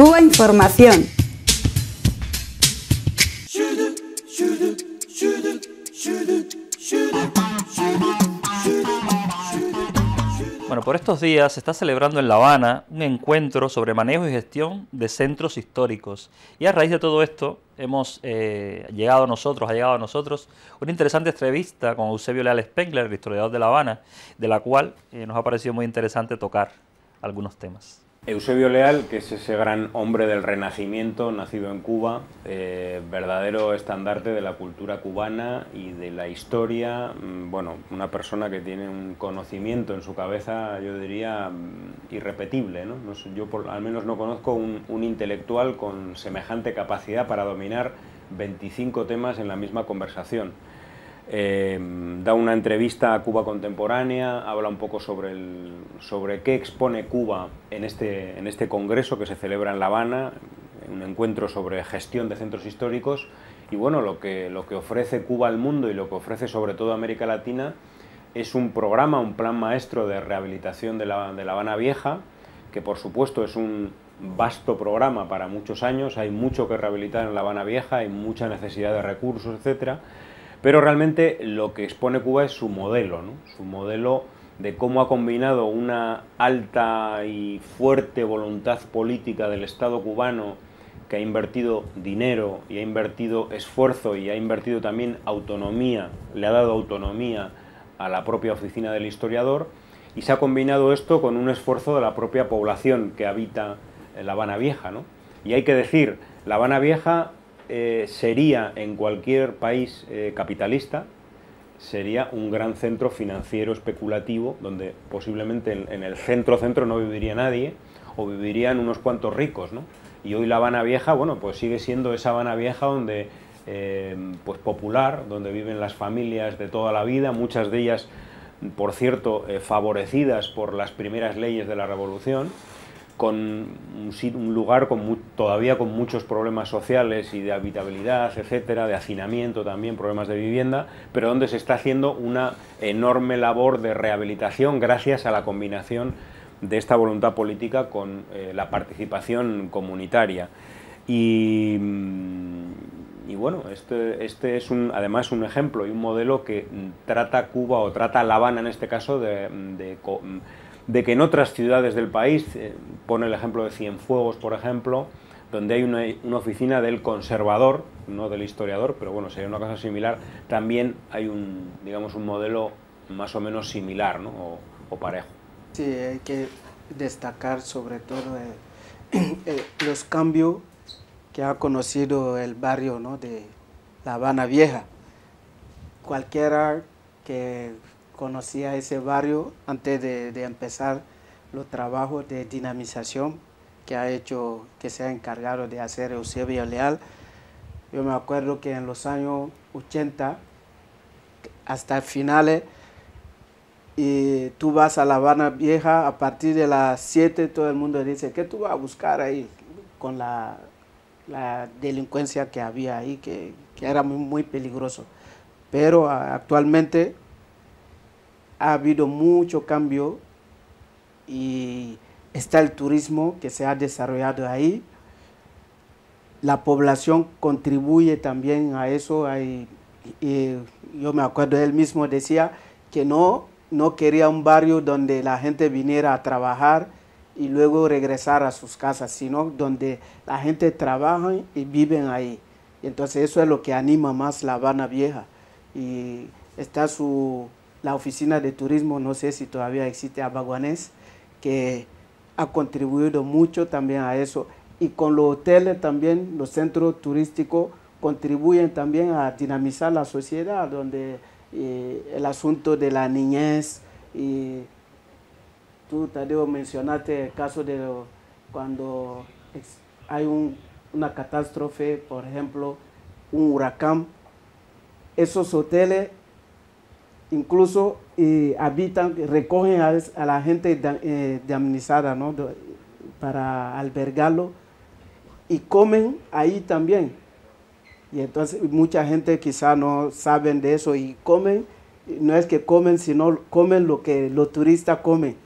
Cuba Información. Bueno, por estos días se está celebrando en La Habana un encuentro sobre manejo y gestión de centros históricos. Y a raíz de todo esto, hemos eh, llegado a nosotros, ha llegado a nosotros una interesante entrevista con Eusebio Leal Spengler, historiador de La Habana, de la cual eh, nos ha parecido muy interesante tocar algunos temas. Eusebio Leal, que es ese gran hombre del Renacimiento, nacido en Cuba, eh, verdadero estandarte de la cultura cubana y de la historia, mm, bueno, una persona que tiene un conocimiento en su cabeza, yo diría, mm, irrepetible. yo al menos no conozco un, un intelectual con semejante capacidad para dominar 25 temas en la misma conversación. Em, da una entrevista a Cuba contemporánea, habla un poco sobre, qué expone Cuba este, en este, congreso que se celebra en La Habana, un encuentro sobre gestión de centros históricos y bueno, lo que, ofrece Cuba al mundo y lo que ofrece sobre todo América Latina es un programa, un plan maestro de rehabilitación de La, de la Habana Vieja, que por supuesto es un vasto programa para muchos años, hay mucho que rehabilitar en La Habana Vieja, hay mucha necesidad de recursos, etcétera pero realmente lo que expone Cuba es su modelo, su modelo de cómo ha combinado una alta y fuerte voluntad política del Estado cubano que ha invertido dinero y ha invertido esfuerzo y ha invertido también autonomía, le ha dado autonomía a la propia oficina del historiador y se ha combinado esto con un esfuerzo de la propia población que habita La Habana Vieja. ¿no? Y hay que decir, La Habana Vieja eh, sería en cualquier país eh, capitalista, sería un gran centro financiero especulativo donde posiblemente en, el centro-centro no viviría nadie o vivirían unos cuantos ricos, ¿no? Y hoy la Habana Vieja, bueno, pues sigue siendo esa Habana Vieja donde, eh, pues popular, donde viven las familias de toda la vida, muchas de ellas, por cierto, favorecidas por las primeras leyes de la Revolución, con un, lugar con todavía con muchos problemas sociales y de habitabilidad, etcétera, de hacinamiento también, problemas de vivienda, pero donde se está haciendo una enorme labor de rehabilitación gracias a la combinación de esta voluntad política con eh, la participación comunitaria. Mm, y, bueno, este, este, es un, además un ejemplo y un modelo que trata Cuba o trata La Habana en este caso de de que en otras ciudades del país, eh, pone el ejemplo de Cienfuegos, por ejemplo, donde hay una, oficina del conservador, no del historiador, pero bueno, sería una cosa similar, también hay un, digamos, un modelo más o menos similar ¿no? o, parejo. Sí, hay que destacar sobre todo eh, eh, los cambios que ha conocido el barrio ¿no? de La Habana Vieja. Cualquiera que conocía ese barrio antes de, empezar los trabajos de dinamización que ha hecho, que se ha encargado de hacer Eusebio Leal. Yo me acuerdo que en los años 80 hasta finales, y tú vas a La Habana Vieja a partir de las 7, todo el mundo dice, ¿qué tú vas a buscar ahí con la, delincuencia que había ahí, que, era muy, peligroso? Pero actualmente ha habido mucho cambio y está el turismo que se ha desarrollado ahí. La población contribuye también a eso. yo me acuerdo, él mismo decía que no, no quería un barrio donde la gente viniera a trabajar y luego regresar a sus casas, sino donde la gente trabaja y vive ahí. entonces eso es lo que anima más La Habana Vieja. Y está su la oficina de turismo, no sé si todavía existe a Baguanés, que ha contribuido mucho también a eso. Y con los hoteles también, los centros turísticos contribuyen también a dinamizar la sociedad, donde eh, el asunto de la niñez, y tú, Tadeo, mencionaste el caso de cuando hay una catástrofe, por ejemplo, un huracán, esos hoteles incluso eh, habitan, recogen a, la gente eh, de, para albergarlo y comen ahí también. Y entonces mucha gente quizá no saben de eso y comen, no es que comen, sino comen lo que los turistas comen,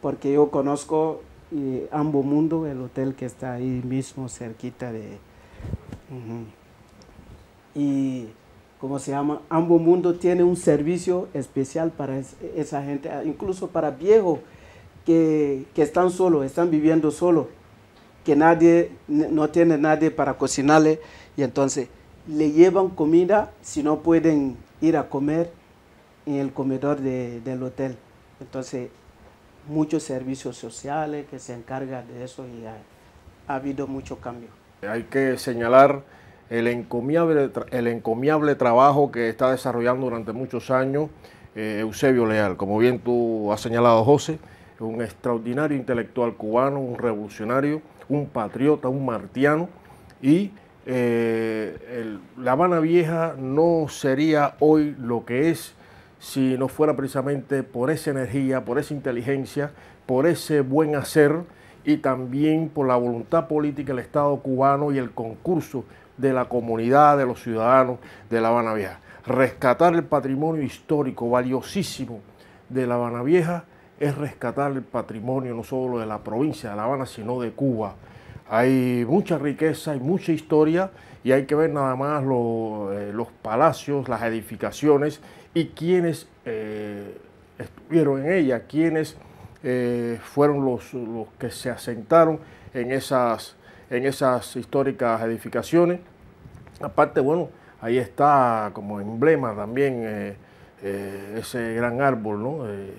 porque yo conozco eh, ambos mundos, el hotel que está ahí mismo cerquita de... Y ¿cómo se llama? Ambos Mundo tiene un servicio especial para esa gente, ah, incluso para viejos que, están solos, están viviendo solos, que nadie, no tiene nadie para cocinarle y entonces le llevan comida si no pueden ir a comer en el comedor del hotel. Entonces, muchos servicios sociales que se encargan de eso y ha, ha habido mucho cambio. Hay que señalar el encomiable, el encomiable trabajo que está desarrollando durante muchos años eh, Eusebio Leal. Como bien tú has señalado, José, un extraordinario intelectual cubano, un revolucionario, un patriota, un martiano. Y eh, La Habana Vieja no sería hoy lo que es si no fuera precisamente por esa energía, por esa inteligencia, por ese buen hacer y también por la voluntad política del Estado cubano y el concurso de la comunidad, de los ciudadanos de La Habana Vieja. Rescatar el patrimonio histórico valiosísimo de La Habana Vieja es rescatar el patrimonio no solo de la provincia de La Habana, sino de Cuba. Hay mucha riqueza, hay mucha historia y hay que ver nada más eh, los palacios, las edificaciones y quienes eh, estuvieron en ella, quienes eh, fueron los, que se asentaron en esas, en esas históricas edificaciones Aparte, bueno, ahí está como emblema también eh, eh, ese gran árbol, ¿no? Eh,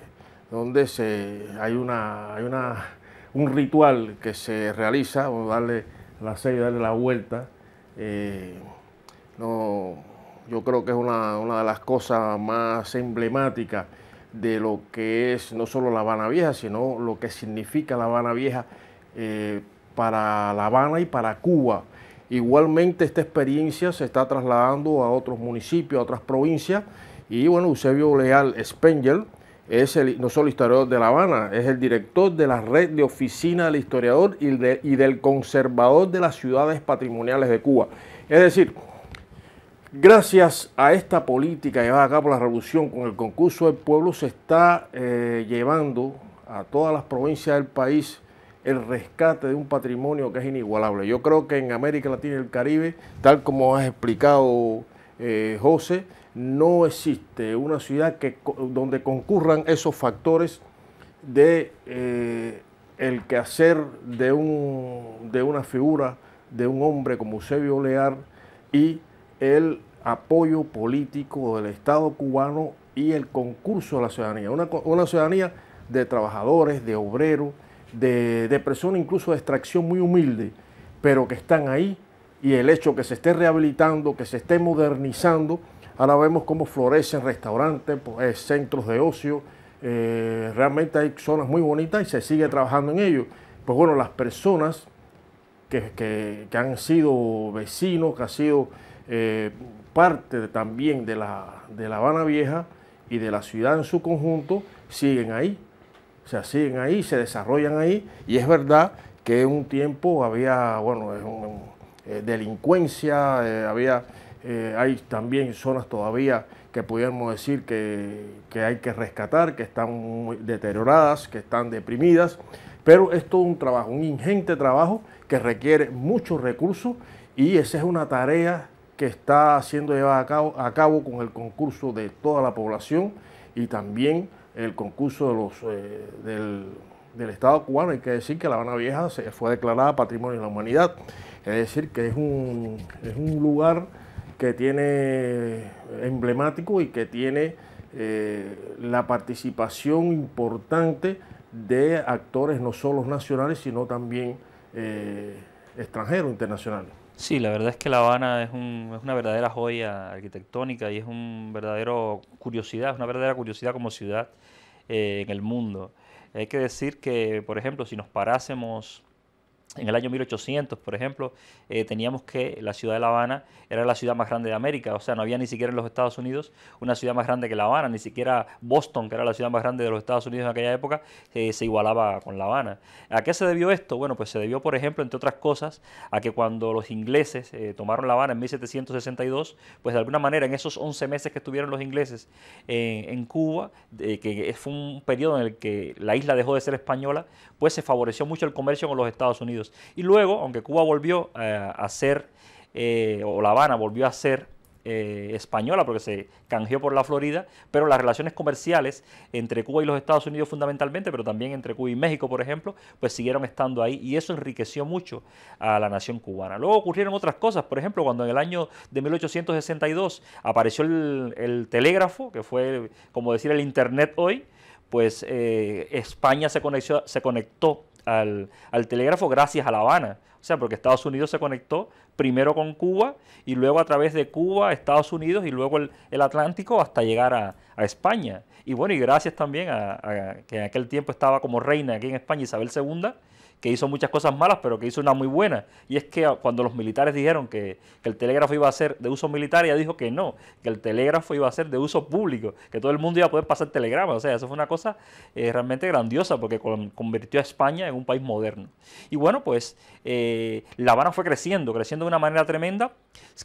donde se, hay, una, un ritual que se realiza, o darle la y darle la vuelta. no, yo creo que es una, de las cosas más emblemáticas de lo que es no solo La Habana Vieja, sino lo que significa La Habana Vieja para La Habana y para Cuba Igualmente esta experiencia se está trasladando a otros municipios, a otras provincias y bueno, Eusebio Leal Spengel es el, no solo historiador de La Habana, es el director de la red de oficina del historiador y, del conservador de las ciudades patrimoniales de Cuba. Es decir, gracias a esta política llevada a cabo por la revolución con el concurso del pueblo se está eh, llevando a todas las provincias del país el rescate de un patrimonio que es inigualable. Yo creo que en América Latina y el Caribe, tal como has explicado eh, José, no existe una ciudad que, donde concurran esos factores de eh, el quehacer de, de una figura, de un hombre como Eusebio Olear y el apoyo político del Estado cubano y el concurso de la ciudadanía. Una, una ciudadanía de trabajadores, de obreros, de, personas incluso de extracción muy humilde, pero que están ahí y el hecho que se esté rehabilitando, que se esté modernizando, ahora vemos cómo florecen restaurantes, eh, centros de ocio, eh, realmente hay zonas muy bonitas y se sigue trabajando en ello. Pues bueno, las personas que, han sido vecinos, que han sido eh, parte también de de la Habana Vieja y de la ciudad en su conjunto, siguen ahí se siguen ahí, se desarrollan ahí, y es verdad que un tiempo había, bueno, eh, delincuencia, eh, había, eh, hay también zonas todavía que pudiéramos decir que, que, hay que rescatar, que están deterioradas, que están deprimidas, pero es todo un trabajo, un ingente trabajo que requiere muchos recursos y esa es una tarea que está siendo llevada a cabo, a cabo con el concurso de toda la población y también el concurso eh, del, Estado cubano. Hay que decir que La Habana Vieja fue declarada Patrimonio de la Humanidad. Es decir, que es un, lugar que tiene eh, emblemático y que tiene eh, la participación importante de actores no solo nacionales, sino también extranjeros, internacionales. Sí, la verdad es que La Habana es, una verdadera joya arquitectónica y es un verdadero curiosidad, una verdadera curiosidad como ciudad eh, en el mundo. Hay que decir que, por ejemplo, si nos parásemos en el año 1800, por ejemplo, eh, teníamos que la ciudad de La Habana era la ciudad más grande de América, o sea, no había ni siquiera en los Estados Unidos una ciudad más grande que La Habana, ni siquiera Boston, que era la ciudad más grande de los Estados Unidos en aquella época, eh, se igualaba con La Habana. ¿A qué se debió esto? Bueno, pues se debió, por ejemplo, entre otras cosas, a que cuando los ingleses eh, tomaron La Habana en 1762, pues de alguna manera en esos 11 meses que estuvieron los ingleses en Cuba, que fue un periodo en el que la isla dejó de ser española, pues se favoreció mucho el comercio con los Estados Unidos. Y luego, aunque Cuba volvió eh, a ser, eh, o La Habana volvió a ser eh, española, porque se canjeó por la Florida, pero las relaciones comerciales entre Cuba y los Estados Unidos fundamentalmente, pero también entre Cuba y México, por ejemplo, pues siguieron estando ahí y eso enriqueció mucho a la nación cubana. Luego ocurrieron otras cosas, por ejemplo, cuando en el año de 1862 apareció el, telégrafo, que fue como decir el Internet hoy, pues España se conectó al, al telégrafo gracias a La Habana. O sea, porque Estados Unidos se conectó primero con Cuba y luego a través de Cuba, Estados Unidos y luego el, Atlántico hasta llegar a, España. Y bueno, y gracias también a, que en aquel tiempo estaba como reina aquí en España Isabel II, que hizo muchas cosas malas, pero que hizo una muy buena. Y es que cuando los militares dijeron que, el telégrafo iba a ser de uso militar, ella dijo que no, que el telégrafo iba a ser de uso público, que todo el mundo iba a poder pasar telegramas. O sea, eso fue una cosa eh, realmente grandiosa porque convirtió a España en un país moderno. Y bueno, pues... Eh, eh, la Habana fue creciendo, creciendo de una manera tremenda.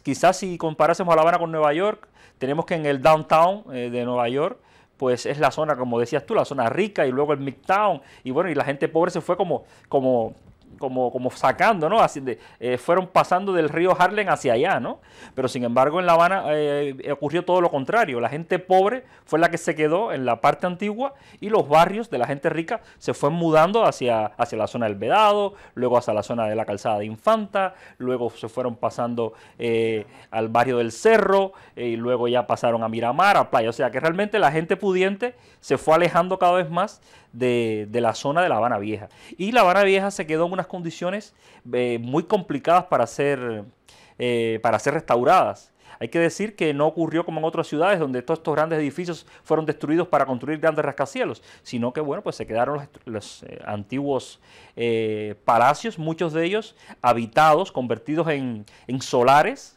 Quizás si comparásemos a La Habana con Nueva York, tenemos que en el downtown eh, de Nueva York, pues es la zona, como decías tú, la zona rica y luego el midtown. Y bueno, y la gente pobre se fue como, como como, como sacando, ¿no? Así de, eh, fueron pasando del río Harlem hacia allá, ¿no? Pero sin embargo en La Habana eh, ocurrió todo lo contrario. La gente pobre fue la que se quedó en la parte antigua y los barrios de la gente rica se fueron mudando hacia, hacia la zona del Vedado, luego hacia la zona de la calzada de Infanta, luego se fueron pasando eh, al barrio del Cerro y luego ya pasaron a Miramar, a Playa. O sea que realmente la gente pudiente se fue alejando cada vez más de, la zona de La Habana Vieja. Y La Habana Vieja se quedó en unas condiciones eh, muy complicadas para ser, eh, para ser restauradas. Hay que decir que no ocurrió como en otras ciudades donde todos estos grandes edificios fueron destruidos para construir grandes rascacielos, sino que bueno, pues se quedaron los, eh, antiguos palacios, muchos de ellos habitados, convertidos en, en solares.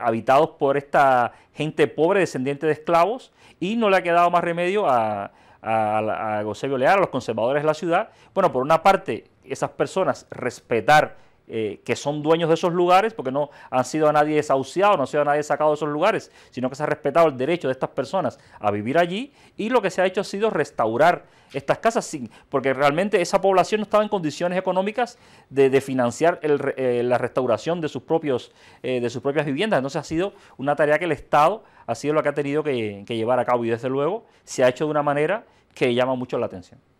habitados por esta gente pobre descendiente de esclavos y no le ha quedado más remedio a, a, a a los conservadores de la ciudad, bueno, por una parte esas personas respetar eh, que son dueños de esos lugares, porque no han sido a nadie desahuciado, no ha sido a nadie sacado de esos lugares, sino que se ha respetado el derecho de estas personas a vivir allí y lo que se ha hecho ha sido restaurar estas casas, sin, porque realmente esa población no estaba en condiciones económicas de, financiar eh, la restauración de sus, propios, eh, de sus propias viviendas, entonces ha sido una tarea que el Estado ha sido lo que ha tenido que llevar a cabo y desde luego se ha hecho de una manera que llama mucho la atención.